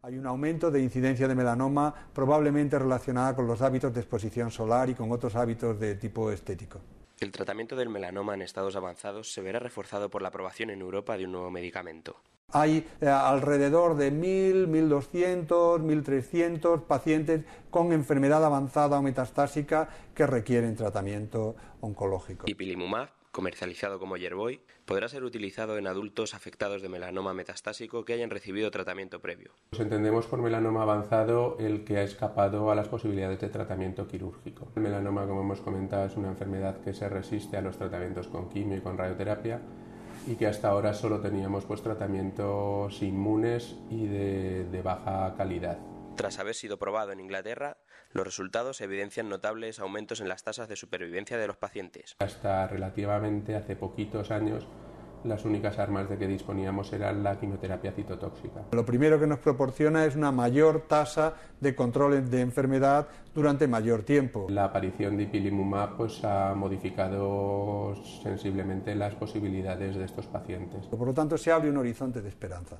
Hay un aumento de incidencia de melanoma probablemente relacionada con los hábitos de exposición solar y con otros hábitos de tipo estético. El tratamiento del melanoma en estados avanzados se verá reforzado por la aprobación en Europa de un nuevo medicamento. Hay eh, alrededor de 1.000, 1.200, 1.300 pacientes con enfermedad avanzada o metastásica que requieren tratamiento oncológico comercializado como Yerboy, podrá ser utilizado en adultos afectados de melanoma metastásico que hayan recibido tratamiento previo. Nos entendemos por melanoma avanzado el que ha escapado a las posibilidades de tratamiento quirúrgico. El melanoma, como hemos comentado, es una enfermedad que se resiste a los tratamientos con quimio y con radioterapia y que hasta ahora solo teníamos pues, tratamientos inmunes y de baja calidad. Tras haber sido probado en Inglaterra, los resultados evidencian notables aumentos en las tasas de supervivencia de los pacientes. Hasta relativamente hace poquitos años, las únicas armas de que disponíamos eran la quimioterapia citotóxica. Lo primero que nos proporciona es una mayor tasa de control de enfermedad durante mayor tiempo. La aparición de ipilimumab pues, ha modificado sensiblemente las posibilidades de estos pacientes. Por lo tanto, se abre un horizonte de esperanza.